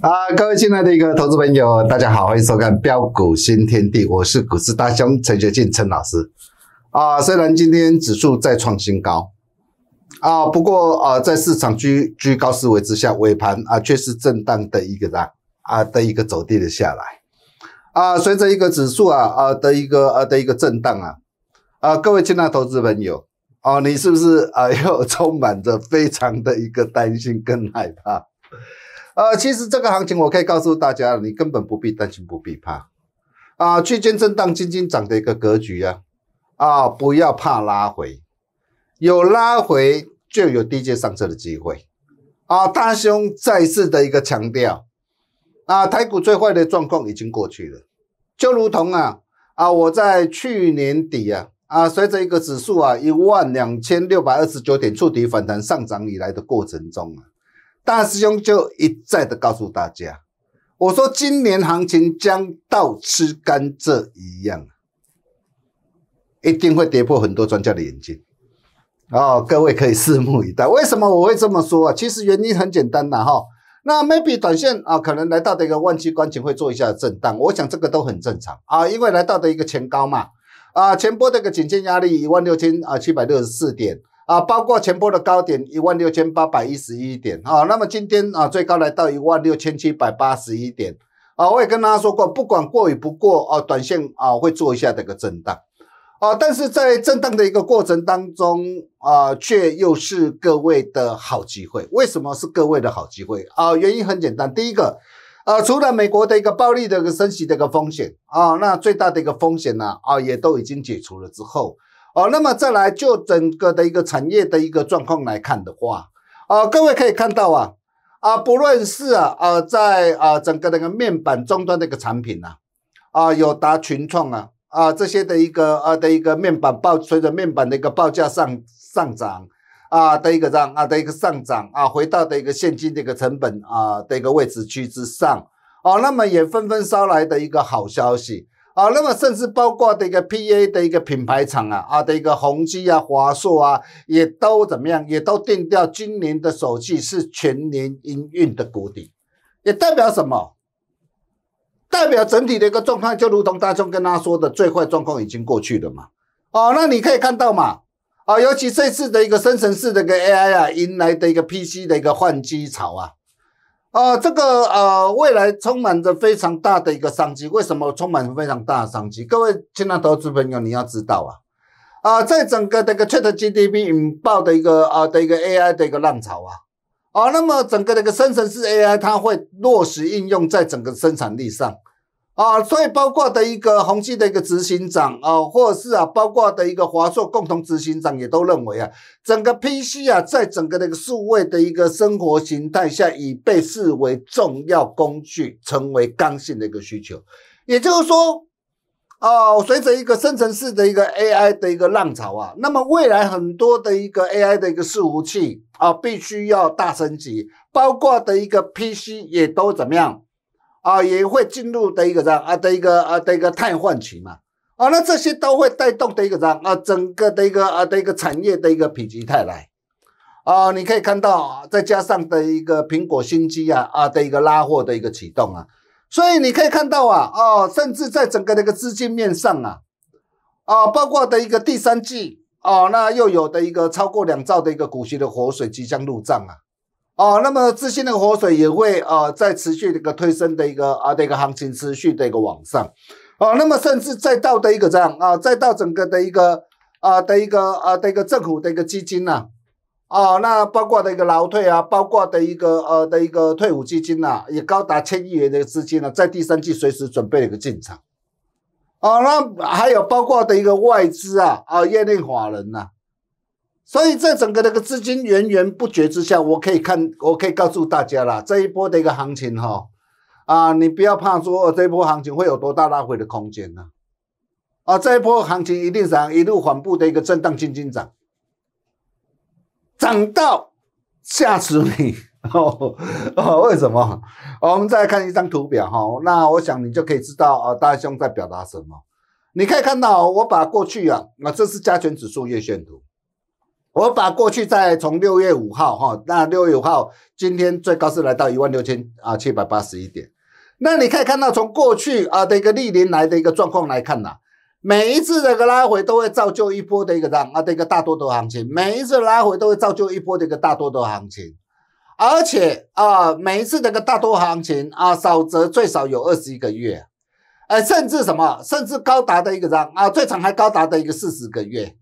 啊，各位亲爱的一个投资朋友，大家好，欢迎收看《标股新天地》，我是股市大兄陈学进陈老师。啊，虽然今天指数再创新高，啊，不过啊，在市场居居高思维之下，尾盘啊却是震荡的一个啊啊的一个走跌了下来。啊，随着一个指数啊啊的一个啊的一个震荡啊啊，各位亲爱的投资朋友啊，你是不是啊又充满着非常的一个担心跟害怕？呃，其实这个行情我可以告诉大家，你根本不必担心，不必怕啊，区间震荡、轻轻涨的一个格局啊啊，不要怕拉回，有拉回就有低阶上车的机会啊！大兄再次的一个强调啊，台股最坏的状况已经过去了，就如同啊啊，我在去年底啊啊，随着一个指数啊一万两千六百二十九点触底反弹上涨以来的过程中啊。大师兄就一再的告诉大家，我说今年行情将到吃甘蔗一样，一定会跌破很多专家的眼睛。哦，各位可以拭目以待。为什么我会这么说啊？其实原因很简单的哈，那 maybe 短线啊，可能来到的一个万期关前会做一下震荡，我想这个都很正常啊，因为来到的一个前高嘛，啊，前波的一个颈线压力一万六千啊七百六十四点。啊，包括前波的高点一万六千八百一十一点啊，那么今天啊最高来到一万六千七百八十一点啊，我也跟大家说过，不管过与不过啊，短线啊会做一下这个震荡啊，但是在震荡的一个过程当中啊，却又是各位的好机会。为什么是各位的好机会啊？原因很简单，第一个，呃，除了美国的一个暴力的一个升级的一个风险啊，那最大的一个风险呢啊也都已经解除了之后。好，那么再来就整个的一个产业的一个状况来看的话，啊，各位可以看到啊，啊，不论是啊，呃，在啊整个那个面板终端的一个产品啊，啊，有达群创啊，啊这些的一个呃的一个面板报随着面板的一个报价上上涨啊的一个让啊的一个上涨啊回到的一个现金的一个成本啊的一个位置区之上，哦，那么也纷纷捎来的一个好消息。啊，那么甚至包括的一个 P A 的一个品牌厂啊，啊的一个宏基啊、华硕啊，也都怎么样，也都定掉今年的手季是全年营运的谷底，也代表什么？代表整体的一个状况，就如同大众跟他说的，最坏状况已经过去了嘛。哦，那你可以看到嘛，啊，尤其这次的一个深层次的一个 A I 啊，迎来的一个 P C 的一个换机潮啊。啊，这个呃，未来充满着非常大的一个商机。为什么充满非常大的商机？各位亲爱的投资朋友，你要知道啊，啊，在整个这个 Chat GPT 引爆的一个啊的一个 AI 的一个浪潮啊，啊，那么整个这个生成式 AI 它会落实应用在整个生产力上。啊，所以包括的一个宏基的一个执行长啊，或者是啊，包括的一个华硕共同执行长也都认为啊，整个 PC 啊，在整个的一个数位的一个生活形态下，已被视为重要工具，成为刚性的一个需求。也就是说，哦，随着一个生成式的一个 AI 的一个浪潮啊，那么未来很多的一个 AI 的一个伺服器啊，必须要大升级，包括的一个 PC 也都怎么样？啊，也会进入的一个样啊的一个啊的一个碳换期嘛，啊，那这些都会带动的一个样啊整个的一个啊的一个产业的一个否极泰来，啊，你可以看到，再加上的一个苹果新机啊啊的一个拉货的一个启动啊，所以你可以看到啊哦，甚至在整个的一个资金面上啊，啊，包括的一个第三季啊，那又有的一个超过两兆的一个股息的活水即将入账啊。哦，那么资金的活水也会啊，在持续的一个推升的一个啊的一个行情持续的一个往上，哦，那么甚至再到的一个这样啊，再到整个的一个啊的一个啊的一个政府的一个基金呐，啊，那包括的一个老退啊，包括的一个呃的一个退伍基金呐，也高达千亿元的一个资金呢，在第三季随时准备一个进场，哦，那还有包括的一个外资啊，啊，耶内华人呐。所以，在整个那个资金源源不绝之下，我可以看，我可以告诉大家啦，这一波的一个行情哈，啊，你不要怕说，这一波行情会有多大拉回的空间呢？啊，这一波行情一定涨，一路缓步的一个震荡进进涨，涨到吓死你 哦！哦！为什么？我们再看一张图表哈，那我想你就可以知道啊，大兄在表达什么？你可以看到，我把过去啊，那这是加权指数月线图。我把过去在从六月五号哈，那六月五号今天最高是来到一万六千啊七百八十一点。那你可以看到，从过去啊的一个历年来的一个状况来看呐，每一次这个拉回都会造就一波的一个涨啊的一个大多头行情，每一次拉回都会造就一波的一个大多头行情，而且啊每一次这个大多行情啊，少则最少有二十一个月，呃甚至什么，甚至高达的一个涨啊，最长还高达的一个四十个月。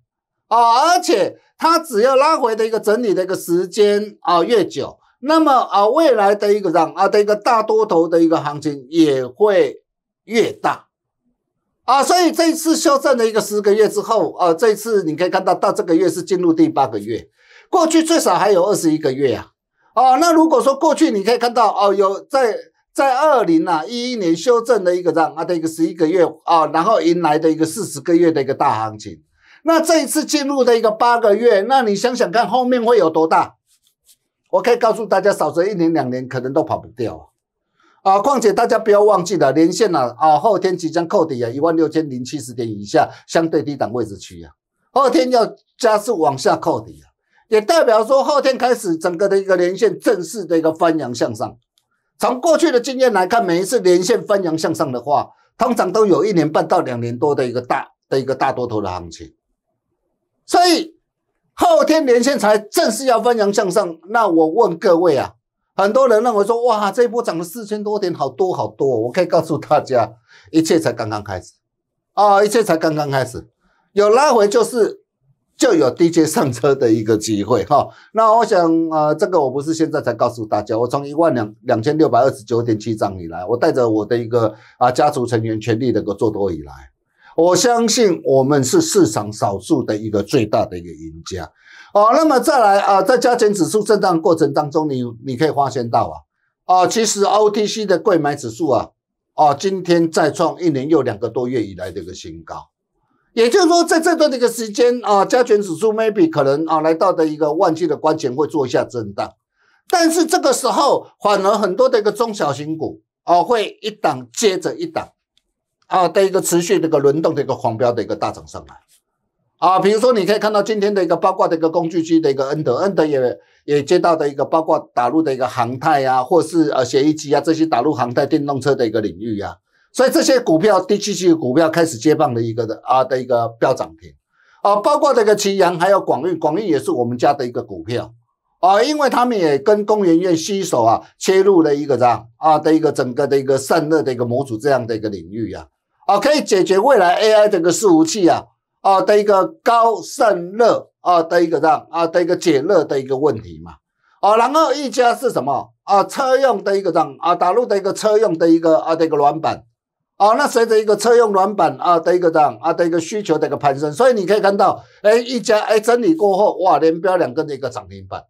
啊，而且它只要拉回的一个整理的一个时间啊越久，那么啊未来的一个涨啊的一个大多头的一个行情也会越大，啊，所以这一次修正的一个十个月之后啊，这一次你可以看到到这个月是进入第八个月，过去最少还有二十一个月啊，哦，那如果说过去你可以看到哦有在在二零啊一一年修正的一个让啊的一个十一个月啊，然后迎来的一个四十个月的一个大行情。那这一次进入的一个八个月，那你想想看，后面会有多大？我可以告诉大家，少则一年两年，可能都跑不掉啊！啊，况且大家不要忘记了，连线了啊，后天即将扣底啊，一万六千零七十点以下相对低档位置区啊，后天要加速往下扣底啊，也代表说后天开始整个的一个连线正式的一个翻阳向上。从过去的经验来看，每一次连线翻阳向上的话，通常都有一年半到两年多的一个大的一个大多头的行情。所以后天连线才正式要翻扬向上。那我问各位啊，很多人认为说，哇，这一波涨了四千多点，好多好多。我可以告诉大家，一切才刚刚开始啊，一切才刚刚开始。有拉回就是就有低阶上车的一个机会哈。那我想啊，这个我不是现在才告诉大家，我从一万两两千六百二十九点七涨以来，我带着我的一个啊家族成员全力能够做多以来。我相信我们是市场少数的一个最大的一个赢家，哦，那么再来啊，在加权指数震荡过程当中，你你可以发现到啊，啊，其实 O T C 的贵买指数啊，啊，今天再创一年又两个多月以来的一个新高，也就是说在这段的一个时间啊，加权指数 maybe 可能啊来到的一个万季的关前会做一下震荡，但是这个时候反而很多的一个中小型股啊会一档接着一档。啊的一个持续的一个轮动的一个狂飙的一个大涨上来，啊，比如说你可以看到今天的一个包括的一个工具机的一个恩德，恩德也也接到的一个包括打入的一个航太呀，或是呃协议机啊这些打入航太电动车的一个领域呀，所以这些股票 d 七期的股票开始接棒的一个的啊的一个飙涨停啊，包括这个祁阳还有广运，广运也是我们家的一个股票啊，因为他们也跟工研院携手啊切入了一个啥啊的一个整个的一个散热的一个模组这样的一个领域呀。哦，可以解决未来 AI 整个服器啊啊的一个高散热啊的一个这样啊的一个解热的一个问题嘛？啊，然后一家是什么啊？车用的一个这样啊，打入的一个车用的一个啊的一个软板啊。那随着一个车用软板啊的一个这样啊的一个需求的一个攀升，所以你可以看到，哎，一家哎整理过后，哇，连标两根的一个涨停板。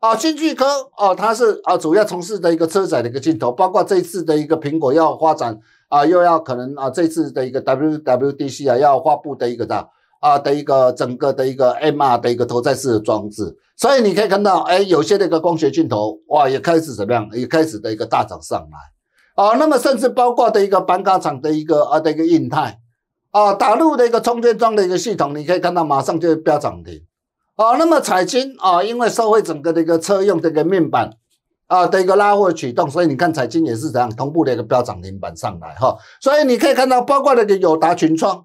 啊，新巨科哦，它是啊主要从事的一个车载的一个镜头，包括这一次的一个苹果要发展。啊，又要可能啊，这次的一个 W W D C 啊，要发布的一个的啊的一个整个的一个 M R 的一个头戴式的装置，所以你可以看到，哎，有些那个光学镜头，哇，也开始怎么样，也开始的一个大涨上来，啊，那么甚至包括的一个板卡厂的一个啊的一个印太啊，打入的一个充电桩的一个系统，你可以看到，马上就飙涨停，啊，那么彩晶啊，因为社会整个的一个车用这个面板。啊的一个拉货启动，所以你看财经也是这样同步的一个标涨停板上来哈，所以你可以看到包括那个友达群创，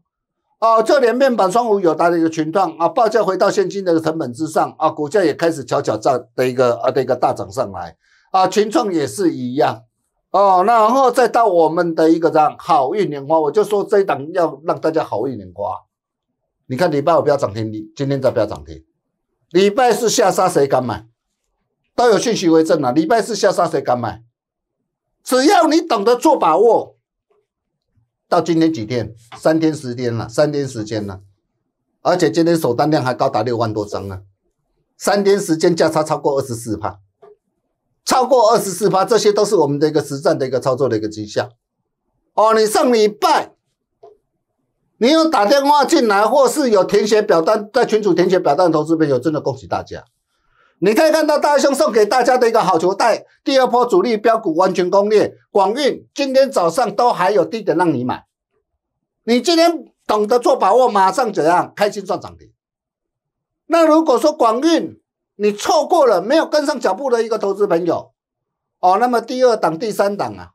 哦，就连面板双五友达的一个群创啊，报价回到现金一个成本之上啊，股价也开始悄悄涨的一个啊的一个大涨上来啊，群创也是一样哦，然后再到我们的一个这样好运年花，我就说这一档要让大家好运年花，你看礼拜五标涨停你今天再标涨停，礼拜是下杀谁敢买？都有信息为证了，礼拜四下杀谁敢买？只要你懂得做把握，到今天几天，三天时间了，三天时间了，而且今天首单量还高达六万多张啊！三天时间价差超过二十四帕，超过二十四帕，这些都是我们的一个实战的一个操作的一个绩效。哦，你上礼拜，你有打电话进来或是有填写表单在群主填写表单的同事朋友，真的恭喜大家！你可以看到大兄送给大家的一个好球袋，第二波主力标股完全攻略，广运今天早上都还有低点让你买，你今天懂得做把握，马上怎样开心赚涨停？那如果说广运你错过了，没有跟上脚步的一个投资朋友，哦，那么第二档、第三档啊，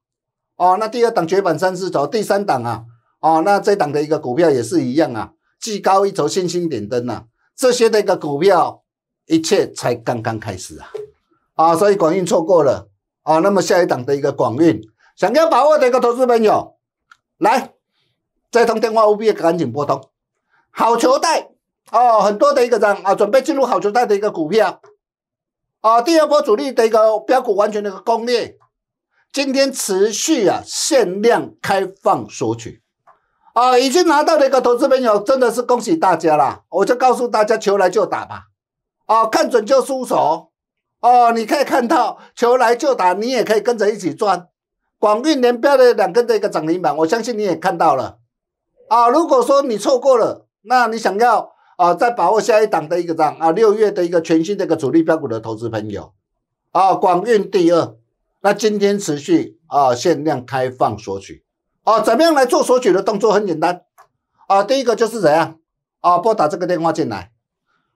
哦，那第二档绝版三四头，第三档啊，哦，那这档的一个股票也是一样啊，技高一筹，星星点灯啊，这些的一个股票。一切才刚刚开始啊，啊，所以广运错过了啊。那么下一档的一个广运，想要把握的一个投资朋友，来这通电话，务必赶紧拨通。好球带哦，很多的一个人啊，准备进入好球带的一个股票啊。第二波主力的一个标股完全的一个攻略，今天持续啊限量开放索取啊，已经拿到的一个投资朋友，真的是恭喜大家啦！我就告诉大家，求来就打吧。哦，看准就出手，哦，你可以看到球来就打，你也可以跟着一起赚。广运连标的两根的一个涨停板，我相信你也看到了。啊，如果说你错过了，那你想要啊再把握下一档的一个涨啊六月的一个全新的一个主力标股的投资朋友啊，广运第二，那今天持续啊限量开放索取啊，怎么样来做索取的动作？很简单啊，第一个就是怎样啊，拨打这个电话进来。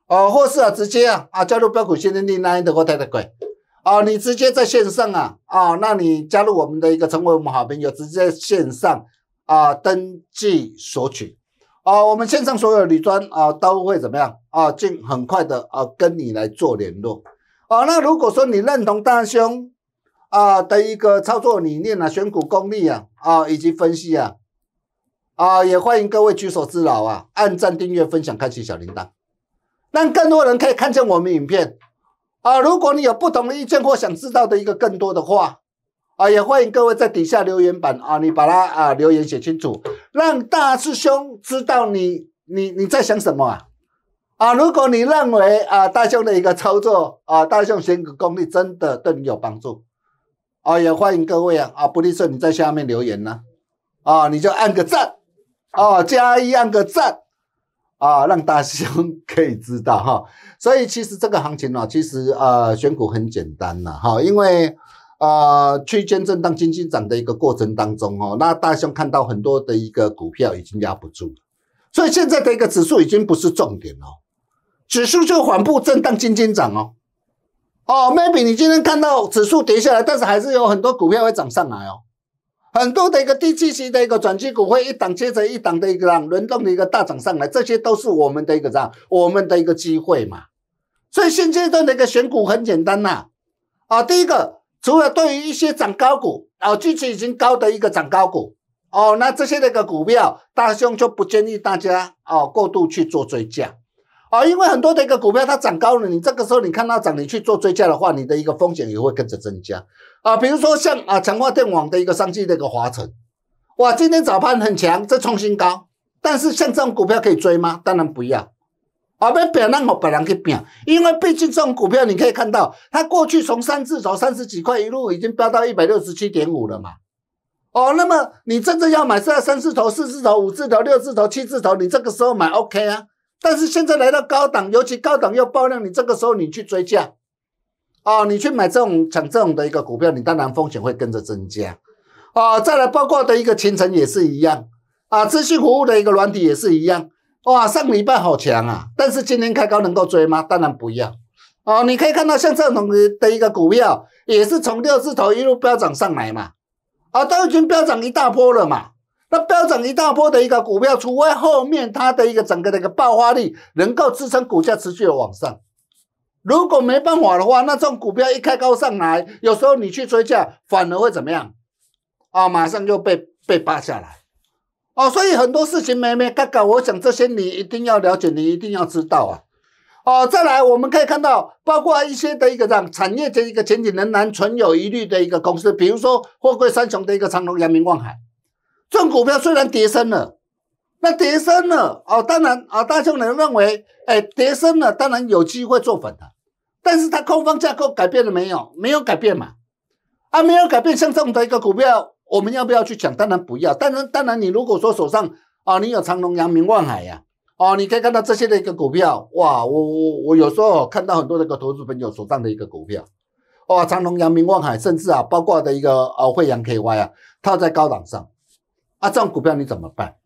哦，或是啊，直接啊啊加入标股现金定单的后台的柜，哦，你直接在线上啊啊，那你加入我们的一个成为我们好朋友，直接线上啊登记索取，哦，我们线上所有女装啊都会怎么样啊，尽很快的啊跟你来做联络，哦，那如果说你认同大兄啊的一个操作理念啊、选股功力啊啊以及分析啊啊，也欢迎各位举手之劳啊，按赞、订阅、分享、开启小铃铛。让更多人可以看见我们影片啊！如果你有不同的意见或想知道的一个更多的话啊，也欢迎各位在底下留言板啊，你把它啊留言写清楚，让大师兄知道你你你在想什么啊！啊，如果你认为啊大象的一个操作啊大象选股功力真的对你有帮助啊，也欢迎各位啊啊不吝啬你在下面留言呢啊，你就按个赞啊，加一按个赞。啊，让大兄可以知道哈，所以其实这个行情呢，其实呃选股很简单呐哈，因为呃区间震荡、轻轻涨的一个过程当中哦，那大兄看到很多的一个股票已经压不住了，所以现在的一个指数已经不是重点哦，指数就缓步震荡、轻轻涨哦，哦，maybe 你今天看到指数跌下来，但是还是有很多股票会涨上来哦。很多的一个低级期的一个转基股会一档接着一档的一个这轮动的一个大涨上来，这些都是我们的一个这样我们的一个机会嘛。所以现阶段的一个选股很简单呐，啊，第一个，除了对于一些涨高股，啊，近期已经高的一个涨高股，哦，那这些那个股票，大兄就不建议大家哦过度去做追加。啊，因为很多的一个股票它涨高了，你这个时候你看到涨，你去做追加的话，你的一个风险也会跟着增加。啊，比如说像啊，强化电网的一个商机的一个华晨，哇，今天早盘很强，在创新高，但是像这种股票可以追吗？当然不要。啊，不要那我本来可以因为毕竟这种股票你可以看到，它过去从三字头、三十几块一路已经飙到一百六十七点五了嘛。哦，那么你真正要买是在三字头、四字头、五字头、六字头、七字头，你这个时候买 OK 啊。但是现在来到高档，尤其高档又爆量，你这个时候你去追价，啊，你去买这种抢这种的一个股票，你当然风险会跟着增加，啊，再来包括的一个清晨也是一样，啊，咨询服务的一个软体也是一样，哇，上礼拜好强啊，但是今天开高能够追吗？当然不要，哦，你可以看到像这种的一个股票也是从六字头一路飙涨上来嘛，啊，都已经飙涨一大波了嘛。那飙涨一大波的一个股票除非后面它的一个整个的一个爆发力能够支撑股价持续的往上。如果没办法的话，那这种股票一开高上来，有时候你去追价反而会怎么样？啊，马上就被被扒下来。哦，所以很多事情没没嘎搞，我想这些你一定要了解，你一定要知道啊。哦，再来我们可以看到，包括一些的一个这样产业的一个前景仍然存有疑虑的一个公司，比如说货柜三雄的一个长隆、阳明、望海。这股票虽然跌升了，那跌升了哦，当然啊，大众人认为，哎，跌升了，当然有机会做粉的，但是它空方架构改变了没有？没有改变嘛？啊，没有改变，像这种的一个股票，我们要不要去抢？当然不要。当然，当然，你如果说手上啊，你有长隆、阳明、望海呀，哦，你可以看到这些的一个股票，哇，我我我有时候看到很多的一个投资朋友手上的一个股票，哇，长隆、阳明、望海，甚至啊，包括的一个呃汇阳 KY 啊，套在高档上。那这种股票你怎么办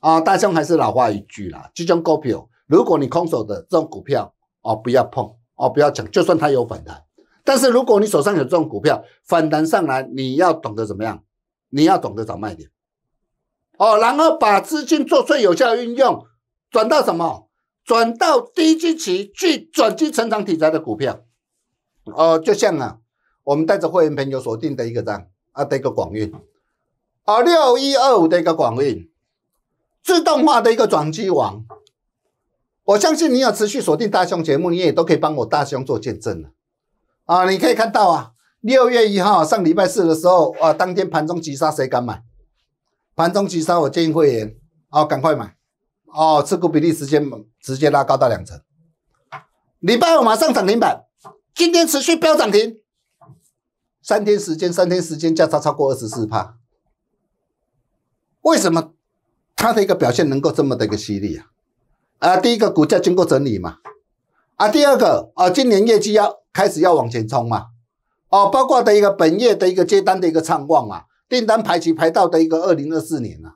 啊？大雄还是老话一句啦，这种股票，如果你空手的这种股票哦，不要碰哦，不要抢，就算它有反弹。但是如果你手上有这种股票反弹上来，你要懂得怎么样？你要懂得找卖点哦，然后把资金做最有效运用，转到什么？转到低基期、去转机成长题材的股票哦。就像啊，我们带着会员朋友锁定的一个张啊，得个广运。啊，六一二五的一个广运，自动化的一个转机王，我相信你有持续锁定大胸节目，你也都可以帮我大胸做见证了。啊，你可以看到啊，六月一号上礼拜四的时候，啊，当天盘中急杀，谁敢买？盘中急杀，我建议会员啊，赶快买。哦，持股比例直接直接拉高到两成。礼拜五马上涨停板，今天持续飙涨停，三天时间，三天时间价差超过二十四帕。为什么它的一个表现能够这么的一个犀利啊？啊，第一个股价经过整理嘛，啊，第二个啊，今年业绩要开始要往前冲嘛，哦，包括的一个本月的一个接单的一个畅旺嘛，订单排期排到的一个二零二四年啊，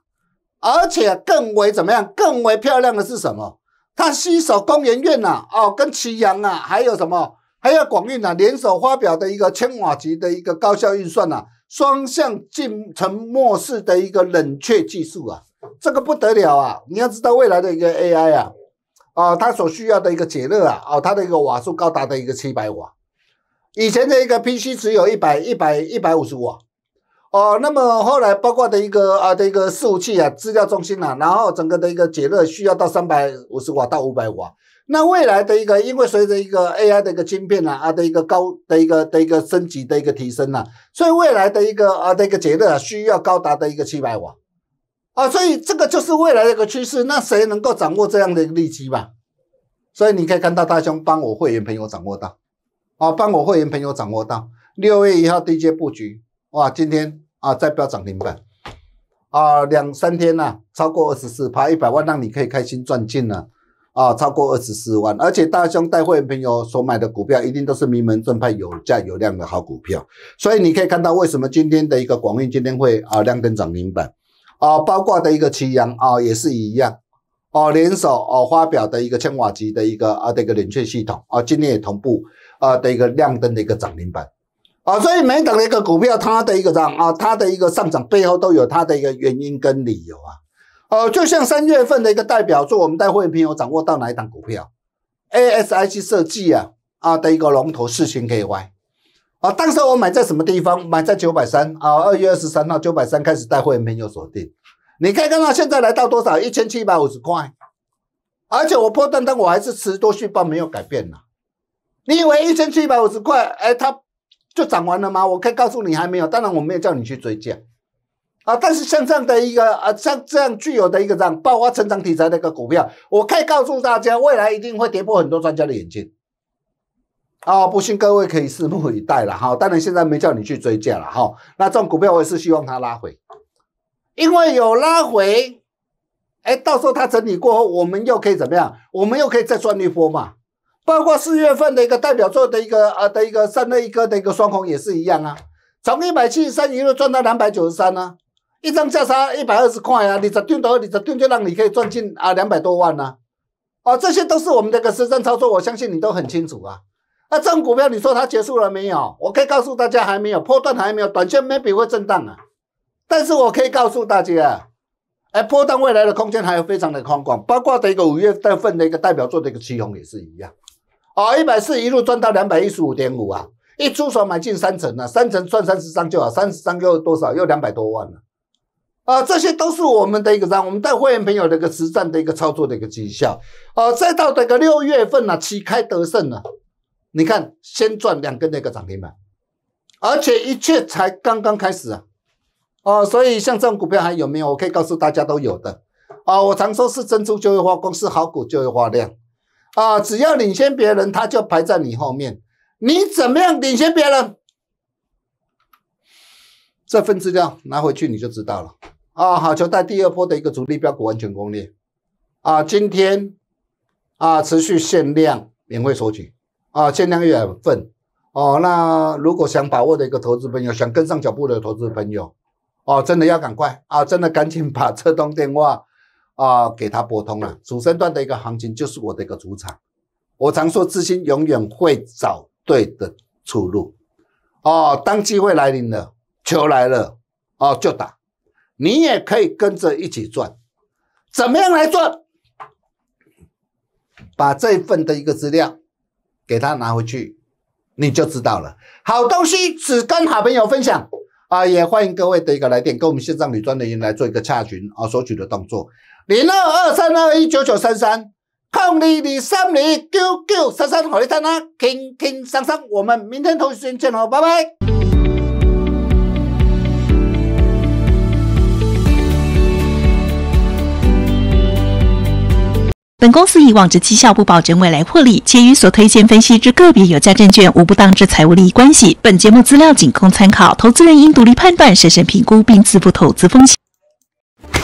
而且更为怎么样？更为漂亮的是什么？它携手工研院呐，哦，跟祁阳啊，还有什么？还有广运呐，联手发表的一个千瓦级的一个高效运算呐。双向进程模式的一个冷却技术啊，这个不得了啊！你要知道未来的一个 AI 啊，啊，它所需要的一个解热啊，哦，它的一个瓦数高达的一个七百瓦，以前的一个 PC 只有一百、一百、一百五十瓦，哦，那么后来包括的一个啊的一个服器啊、资料中心啊，然后整个的一个解热需要到三百五十瓦到五百瓦。那未来的一个，因为随着一个 AI 的一个芯片啊啊的一个高的一个的一个升级的一个提升啊，所以未来的一个啊的一个节日需要高达的一个七百瓦，啊，所以这个就是未来的一个趋势。那谁能够掌握这样的一利基吧？所以你可以看到，大兄帮我会员朋友掌握到，啊，帮我会员朋友掌握到六月一号对接布局，哇，今天啊再飙涨停板，啊，两三天啊，超过二十四，爬一百万，让你可以开心赚进了。啊，超过二十四万，而且大兄带会员朋友所买的股票，一定都是名门正派、有价有量的好股票，所以你可以看到为什么今天的一个广运今天会啊亮灯涨停板，啊，包括的一个祁阳啊也是一样，啊联手啊发表的一个千瓦级的一个啊的一个冷却系统啊，今天也同步啊的一个亮灯的一个涨停板，啊，所以每等的一个股票，它的一个涨啊，它的一个上涨背后都有它的一个原因跟理由啊。呃，就像三月份的一个代表作，我们带会员朋友掌握到哪一档股票？ASIC 设计啊啊的一个龙头四星 KY 啊，当时我买在什么地方？买在九百三啊，二月二十三号九百三开始带会员朋友锁定。你可以看到现在来到多少？一千七百五十块，而且我破蛋蛋我还是持多续报，没有改变呐。你以为一千七百五十块哎它就涨完了吗？我可以告诉你还没有，当然我没有叫你去追价。啊！但是像这样的一个啊，像这样具有的一个这样爆发成长题材的一个股票，我可以告诉大家，未来一定会跌破很多专家的眼镜。啊，不信各位可以拭目以待了哈。当然现在没叫你去追价了哈。那这种股票，我也是希望它拉回，因为有拉回，哎，到时候它整理过后，我们又可以怎么样？我们又可以再赚一波嘛。包括四月份的一个代表作的一个啊的一个三类一个的一个双红也是一样啊，从一百七十三一路赚到两百九十三呢。一张价差一百二十块啊，你的订到你的订就让你可以赚进啊两百多万呢，哦，这些都是我们的一个实战操作，我相信你都很清楚啊。那这种股票你说它结束了没有？我可以告诉大家还没有破断，还没有，短线 maybe 会震荡啊。但是我可以告诉大家，哎，破断未来的空间还有非常的宽广，包括的一个五月份的一个代表作的一个期红也是一样，啊，一百四一路赚到两百一十五点五啊，一出手买进三成啊，三成赚三十张就好，三十张又多少？又两百多万了。啊，这些都是我们的一个，让我们带会员朋友的一个实战的一个操作的一个绩效啊，再到这个六月份呢，旗开得胜啊，你看先赚两根的一个涨停板，而且一切才刚刚开始啊，哦，所以像这种股票还有没有？我可以告诉大家都有的啊，我常说，是珍珠就会发光，是好股就会发亮啊，只要领先别人，他就排在你后面，你怎么样领先别人？这份资料拿回去你就知道了。啊，好球！在第二波的一个主力标股完全攻略，啊，今天啊，持续限量免费索取啊，限量百份哦。那如果想把握的一个投资朋友，想跟上脚步的投资朋友，哦，真的要赶快啊，真的赶紧把这通电话啊给他拨通了。主升段的一个行情就是我的一个主场。我常说，资金永远会找对的出路哦。当机会来临了，球来了哦，就打。你也可以跟着一起赚，怎么样来赚？把这一份的一个资料，给他拿回去，你就知道了。好东西只跟好朋友分享啊！也欢迎各位的一个来电，跟我们线上女装的人来做一个洽询啊！索取的动作零二二三二一九九三三，空零零三零九九三三，回单啊，轻轻松松。我们明天同一时间见哦，拜拜。本公司以往之绩效不保证未来获利，且与所推荐分析之个别有价证券无不当之财务利益关系。本节目资料仅供参考，投资人应独立判断、审慎评估并自负投资风险。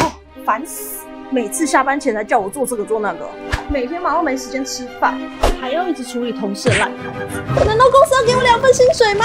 哦，烦死！每次下班前还叫我做这个做那个，每天忙到没时间吃饭，还要一直处理同事的烂摊子。难道公司要给我两份薪水吗？